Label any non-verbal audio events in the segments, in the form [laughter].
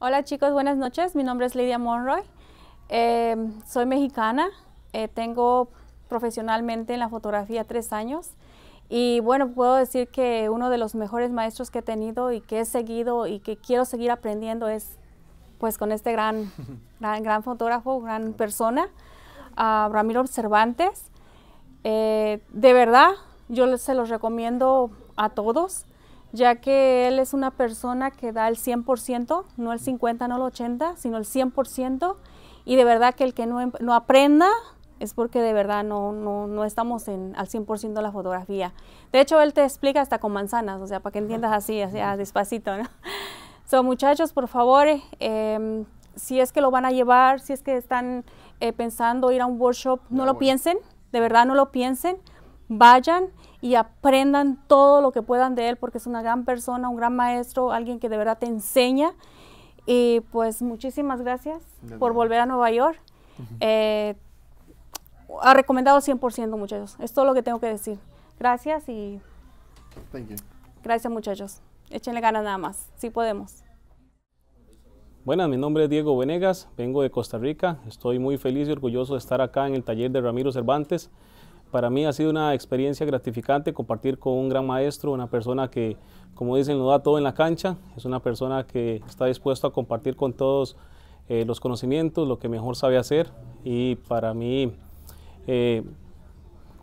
Hola chicos, buenas noches. Mi nombre es Lidia Monroy. Em, soy mexicana. Eh, tengo profesionalmente en la fotografía tres años. Y bueno, puedo decir que uno de los mejores maestros que he tenido y que he seguido y que quiero seguir aprendiendo es pues con este gran, [laughs] gran, fotógrafo, gran persona, Ramiro Cervantes. Eh, de verdad, yo se los recomiendo a todos ya que él es una persona que da el 100%, no el 50, no el 80, sino el 100%, y de verdad que el que em, no, aprenda es porque de verdad no, no, estamos en, al 100% de la fotografía. De hecho, él te explica hasta con manzanas, o sea, para que entiendas así, o despacito, ¿no? [laughs] So, muchachos, por favor, em, si es que lo van a llevar, si es que están eh, pensando ir a un workshop, no, ah, lo piensen, de verdad no lo piensen, vayan y aprendan todo lo que puedan de él porque es una gran persona, un gran maestro, alguien que de verdad te enseña. Y pues muchísimas gracias por volver a Nueva York. Eh, ha recomendado 100% muchachos. Es todo lo que tengo que decir. Gracias y... Thank Gracias muchachos. Échenle ganas nada más. si podemos. Buenas, mi nombre es Diego Venegas, vengo de Costa Rica. Estoy muy feliz y orgulloso de estar acá en el taller de Ramiro Cervantes para mí ha sido una experiencia gratificante compartir con un gran maestro, una persona que, como dicen, lo da todo en la cancha, es una persona que está dispuesto a compartir con todos eh, los conocimientos, lo que mejor sabe hacer y para mí, eh,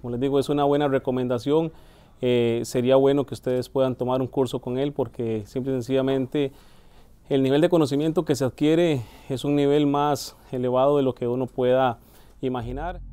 como les digo, es una buena recomendación. Eh, sería bueno que ustedes puedan tomar un curso con él porque simple y sencillamente el nivel de conocimiento que se adquiere es un nivel más elevado de lo que uno pueda imaginar.